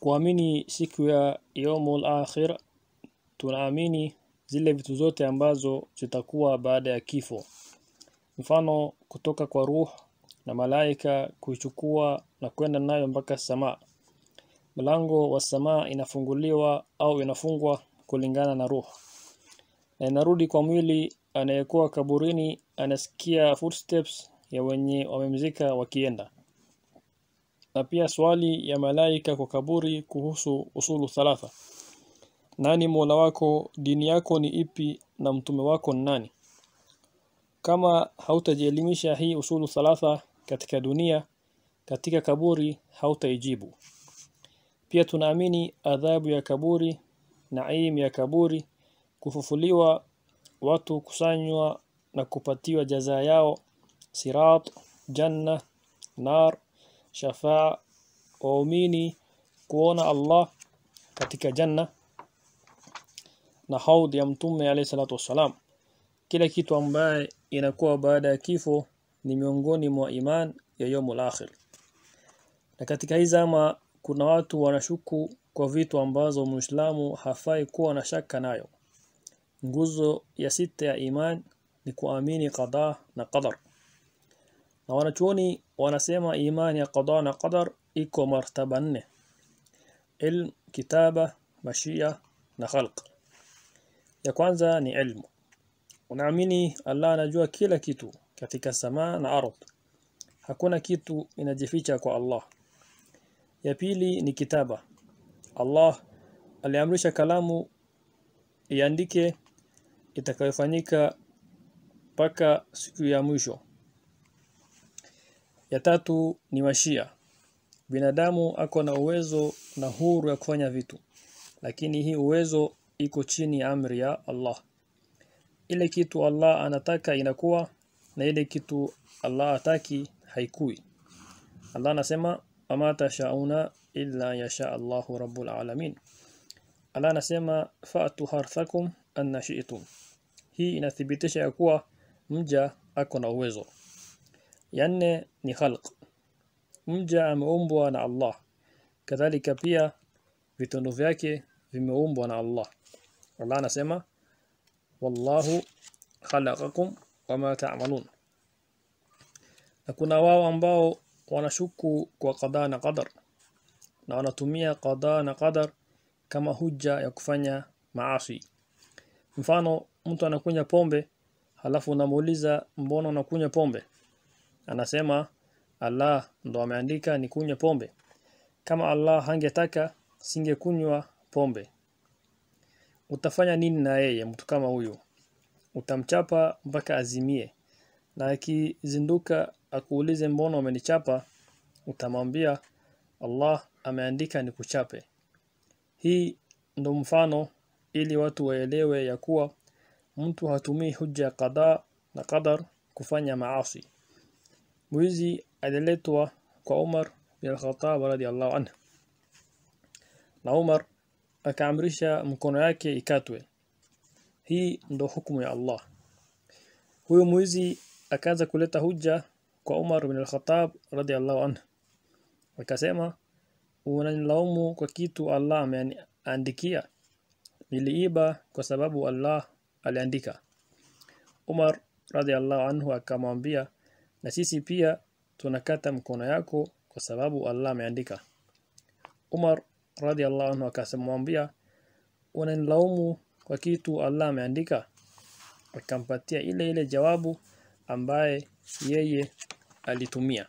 kuamini siku ya yomul akhir tunaamini zile vitu zote ambazo zitakuwa baada ya kifo mfano kutoka kwa ruh na malaika kuichukua na kwenda nayo mpaka samaa mlango wa samaa inafunguliwa au inafungwa kulingana na ruh na inarudi kwa mwili anayekuwa kaburini anasikia footsteps ya wenye wamemzika wakienda na pia swali ya malaika kwa kaburi kuhusu usulu thalatha nani mola wako dini yako ni ipi na mtume wako ni nani kama hautajielimisha hii usulu thalatha katika dunia katika kaburi hautaijibu pia tunaamini adhabu ya kaburi naim ya kaburi kufufuliwa watu kusanywa na kupatiwa jaza yao sirat janna nar shafaa waumini kuona Allah katika janna na haudhi ya mtume alayhi salatu wassalam kila kitu ambaye inakuwa baada ya kifo ni miongoni mwa iman ya yomul akhir na katika hizi ama kuna watu wanashuku kwa vitu ambazo muislamu hafai kuwa na shaka nayo nguzo ya sita ya iman ni kuamini qada na qadar na wanachuoni wanasema imani ya qada na qadar iko martaba nne ilm kitaba mashia na khalq ya kwanza ni ilmu unaamini Allah anajua kila kitu katika samaa na ardhi hakuna kitu inajificha kwa Allah ya pili ni kitaba Allah aliamrisha kalamu iandike itakayofanyika mpaka siku ya mwisho ya tatu ni washia. Binadamu ako na uwezo na huru ya kufanya vitu. Lakini hii uwezo iko chini ya amri ya Allah. Ile kitu Allah anataka inakuwa na ile kitu Allah hataki haikui. Allah anasema ama tashauna illa yasha Allahu rabbul alamin. Allah anasema fa'tu harthakum an shi'tum. Hii inathibitisha ya kuwa mja ako na uwezo ya nne ni khalq mja ameumbwa na Allah kadhalika pia vitendo vyake vimeumbwa na Allah Allah anasema wallahu khalaqakum wama ta'malun na kuna wao ambao wanashuku kwa qada na qadar na wanatumia qada na qadar kama hujja ya kufanya maasi mfano mtu anakunya pombe halafu unamuuliza mbona unakunywa pombe anasema Allah ndo ameandika nikunywe pombe kama Allah hangetaka singekunywa pombe utafanya nini na yeye mtu kama huyu utamchapa mpaka azimie na akizinduka akuulize mbona umenichapa utamwambia Allah ameandika nikuchape hii ndo mfano ili watu waelewe ya kuwa mtu hatumii hujja qada na qadar kufanya maasi ويجي عدلتها كعمر بن الخطاب رضي الله عنه لعمر akaamrisha mkono yake ikatwe hii ndo hukumu ya Allah huyo mwizi akaanza kuleta huja kwa Umar bin al-Khattab radhiallahu anhu akasema unanilaumu kwa kitu Allah ameandikia niliiba kwa sababu Allah aliandika Umar radhiallahu anhu akamwambia na sisi pia tunakata mkono yako kwa sababu Allah ameandika Umar radiyallahu anhu akasemwambia unanilaumu kwa kitu Allah ameandika akampatia ile ile jawabu ambaye yeye alitumia